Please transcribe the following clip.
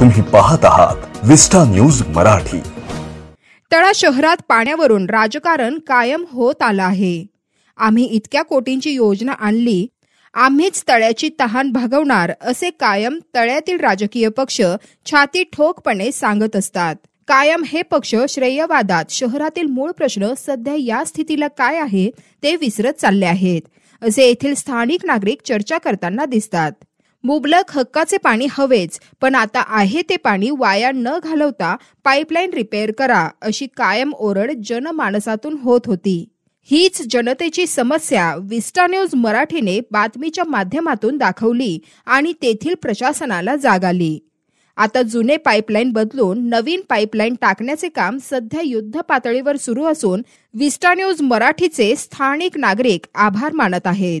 तुम्ही पाहत आहात विस्टा न्यूज मराठी तळा शहरात पाण्यावरून राजकारण कायम होत आलं आहे आम्ही इतक्या कोटींची योजना आणली आम्हीच तळ्याची तहान भागवणार असे कायम तळ्यातील राजकीय पक्ष छाती ठोकपणे सांगत असतात कायम हे पक्ष श्रेयवादात शहरातील मूळ प्रश्न सध्या या स्थितीला काय आहे ते विसरत चालले आहेत असे येथील स्थानिक नागरिक चर्चा करताना दिसतात मुबलक हक्काचे पाणी हवेच पण आता आहे ते पाणी वाया न घालवता पाईपलाईन रिपेअर करा अशी कायम ओरड जनमानसातून होत होती हीच जनतेची समस्या विस्टा न्यूज मराठीने बातमीच्या माध्यमातून दाखवली आणि तेथील प्रशासनाला जाग आली आता जुने पाईपलाईन बदलून नवीन पाईपलाईन टाकण्याचे काम सध्या युद्ध पातळीवर सुरू असून विस्टा न्यूज मराठीचे स्थानिक नागरिक आभार मानत आहेत